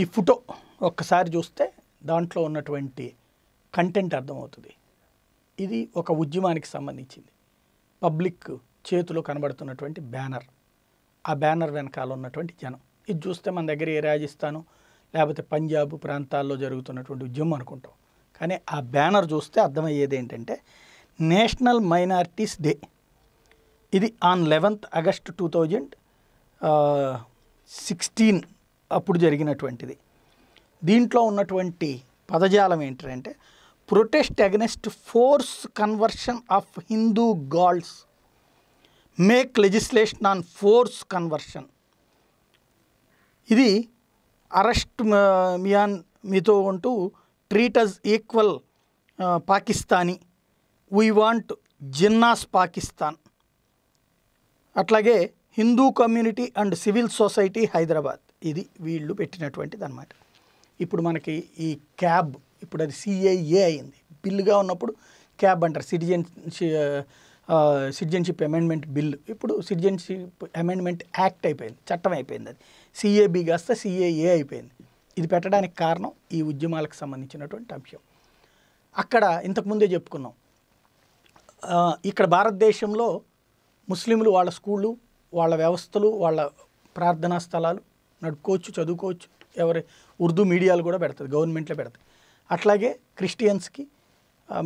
ఈ ఫోటో ఒక్కసారి చూస్తే దాంట్లో ఉన్నటువంటి కంటెంట్ అర్థమవుతుంది ఇది ఒక ఉద్యమానికి సంబంధించింది పబ్లిక్ చేతిలో కనబడుతున్నటువంటి బ్యానర్ ఆ బ్యానర్ వెనకాల ఉన్నటువంటి జనం ఇది చూస్తే మన దగ్గర ఏ రాజస్థాను లేకపోతే పంజాబ్ ప్రాంతాల్లో జరుగుతున్నటువంటి ఉద్యమం అనుకుంటాం కానీ ఆ బ్యానర్ చూస్తే అర్థమయ్యేది ఏంటంటే నేషనల్ మైనారిటీస్ డే ఇది on eleventh August two thousand sixteen అప్పుడు జరిగినటువంటిది దీంట్లో ఉన్నటువంటి పదజాలం ఏంటంటే protest against force conversion of Hindu girls make legislation on force conversion ఇది అరెస్ట్ మియాన్ మీతో ఉంటూ treat us equal Pakistani we want Jinnah's Pakistan అట్లాగే Hindu community and civil society Hyderabad ఇది వీళ్ళు పెట్టినటువంటిది అనమాట ఇప్పుడు మనకి ఈ క్యాబ్ ఇప్పుడు అది సిఐఏ అయింది బిల్లుగా ఉన్నప్పుడు క్యాబ్ అంటారు సిటిజన్ సిటిజన్షిప్ అమెండ్మెంట్ బిల్ ఇప్పుడు సిటిజన్షిప్ అమెండ్మెంట్ యాక్ట్ అయిపోయింది చట్టం అయిపోయింది అది సిఏబి కాస్త సిఏఏ అయిపోయింది ఇది పెట్టడానికి కారణం ఈ ఉద్యమాలకు సంబంధించినటువంటి అంశం అక్కడ ఇంతకుముందే చెప్పుకున్నాం ఇక్కడ భారతదేశంలో ముస్లింలు వాళ్ళ స్కూళ్ళు వాళ్ళ వ్యవస్థలు వాళ్ళ ప్రార్థనా స్థలాలు నడుపుకోవచ్చు చదువుకోవచ్చు ఎవరి ఉర్దూ మీడియాలు కూడా పెడతారు గవర్నమెంట్లో పెడతాయి అట్లాగే క్రిస్టియన్స్కి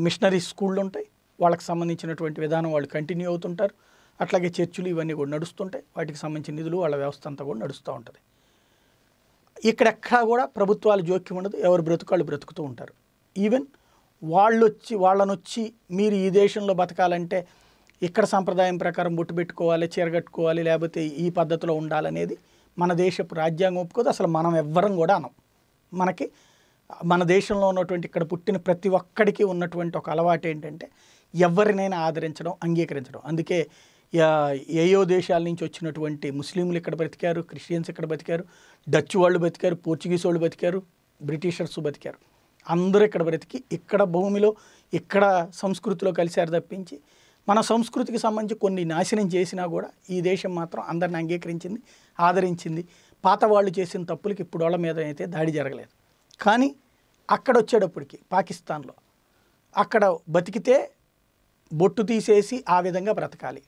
మిషనరీ స్కూళ్ళు ఉంటాయి వాళ్ళకి సంబంధించినటువంటి విధానం వాళ్ళు కంటిన్యూ అవుతుంటారు అట్లాగే చర్చిలు ఇవన్నీ కూడా నడుస్తుంటాయి వాటికి సంబంధించిన నిధులు వాళ్ళ వ్యవస్థ అంతా కూడా నడుస్తూ ఉంటుంది ఇక్కడెక్కడా కూడా ప్రభుత్వాలు జోక్యం ఉండదు ఎవరు బ్రతుకాళ్ళు బ్రతుకుతూ ఉంటారు ఈవెన్ వాళ్ళు వచ్చి వాళ్ళని వచ్చి మీరు ఈ దేశంలో బతకాలంటే ఇక్కడ సాంప్రదాయం ప్రకారం బుట్టు పెట్టుకోవాలి చీరగట్టుకోవాలి లేకపోతే ఈ పద్ధతిలో ఉండాలనేది మన దేశపు రాజ్యాంగం ఒప్పుకోదు అసలు మనం ఎవ్వరం కూడా అనం మనకి మన దేశంలో ఉన్నటువంటి ఇక్కడ పుట్టిన ప్రతి ఒక్కడికి ఉన్నటువంటి ఒక అలవాటు ఏంటంటే ఎవరినైనా ఆదరించడం అంగీకరించడం అందుకే ఏయో దేశాల నుంచి వచ్చినటువంటి ముస్లింలు ఇక్కడ బతికారు క్రిస్టియన్స్ ఇక్కడ బతికారు డచ్ వాళ్ళు బతికారు పోర్చుగీస్ వాళ్ళు బతికారు బ్రిటిషర్స్ బతికారు అందరూ ఇక్కడ బ్రతికి ఇక్కడ భూమిలో ఇక్కడ సంస్కృతిలో కలిశారు తప్పించి మన సంస్కృతికి సంబంధించి కొన్ని నాశనం చేసినా కూడా ఈ దేశం మాత్రం అందరిని అంగీకరించింది ఆదరించింది పాత వాళ్ళు చేసిన తప్పులకి ఇప్పుడు వాళ్ళ మీద అయితే దాడి జరగలేదు కానీ అక్కడ వచ్చేటప్పటికి పాకిస్తాన్లో అక్కడ బతికితే బొట్టు తీసేసి ఆ విధంగా బ్రతకాలి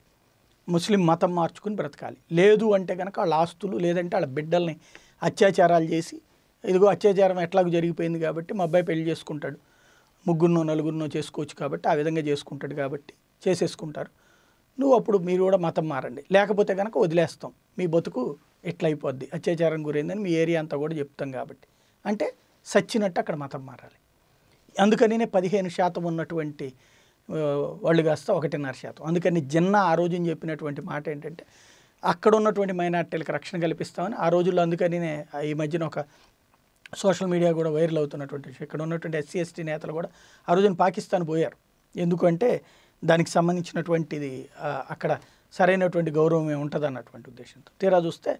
ముస్లిం మతం మార్చుకుని బ్రతకాలి లేదు అంటే కనుక వాళ్ళ ఆస్తులు లేదంటే వాళ్ళ బిడ్డల్ని అత్యాచారాలు చేసి ఇదిగో అత్యాచారం ఎట్లాగో జరిగిపోయింది కాబట్టి మా అబ్బాయి పెళ్లి చేసుకుంటాడు ముగ్గురునో నలుగురినో చేసుకోవచ్చు కాబట్టి ఆ విధంగా చేసుకుంటాడు కాబట్టి చేసేసుకుంటారు నువ్వు అప్పుడు మీరు కూడా మతం మారండి లేకపోతే కనుక వదిలేస్తాం మీ బతుకు ఎట్లయిపోద్ది అత్యాచారం గురైందని మీ ఏరియా అంతా కూడా చెప్తాం కాబట్టి అంటే సచ్చినట్టు అక్కడ మతం మారాలి అందుకనినే పదిహేను శాతం ఉన్నటువంటి వాళ్ళు కాస్త ఒకటిన్నర శాతం అందుకని జిన్నా ఆ రోజున చెప్పినటువంటి మాట ఏంటంటే అక్కడ ఉన్నటువంటి మైనార్టీలకు రక్షణ కల్పిస్తామని ఆ రోజుల్లో అందుకనే ఈ మధ్యన ఒక సోషల్ మీడియా కూడా వైరల్ అవుతున్నటువంటి ఇక్కడ ఉన్నటువంటి ఎస్సీ ఎస్టీ నేతలు కూడా ఆ రోజున పాకిస్తాన్ పోయారు ఎందుకంటే దానికి సంబంధించినటువంటిది అక్కడ సరైనటువంటి గౌరవం ఉంటుంది అన్నటువంటి ఉద్దేశంతో తీరా చూస్తే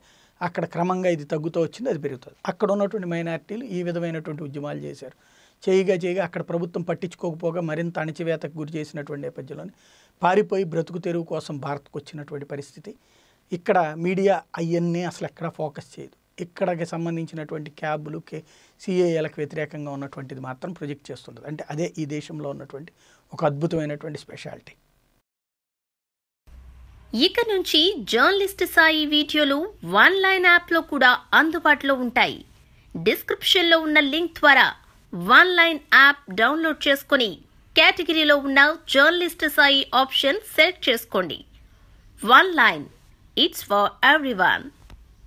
అక్కడ క్రమంగా ఇది తగ్గుతూ వచ్చింది అది పెరుగుతుంది అక్కడ ఉన్నటువంటి మైనార్టీలు ఈ విధమైనటువంటి ఉద్యమాలు చేశారు చేయగా చేయగా అక్కడ ప్రభుత్వం పట్టించుకోకపోగా మరింత అణచివేతకు గురి చేసినటువంటి నేపథ్యంలోని పారిపోయి బ్రతుకు తెరువు కోసం భారత్కు వచ్చినటువంటి పరిస్థితి ఇక్కడ మీడియా అయ్యన్నీ అసలు ఎక్కడ ఫోకస్ చేయదు ఇక్కడకి సంబంధించినటువంటి క్యాబ్లు కే సిఏఏలకు వ్యతిరేకంగా ఉన్నటువంటిది మాత్రం ప్రొజెక్ట్ చేస్తుంటుంది అంటే అదే ఈ దేశంలో ఉన్నటువంటి ఒక అద్భుతమైనటువంటి స్పెషాలిటీ ఇక నుంచి జర్నలిస్ట్ సాయి వీడియోలు వన్ లైన్ యాప్లో కూడా అందుబాటులో ఉంటాయి డిస్క్రిప్షన్లో ఉన్న లింక్ ద్వారా వన్ లైన్ యాప్ డౌన్లోడ్ చేసుకుని కేటగిరీలో ఉన్న జర్నలిస్ట్ సాయి ఆప్షన్ సెలెక్ట్ చేసుకోండి one line it's for everyone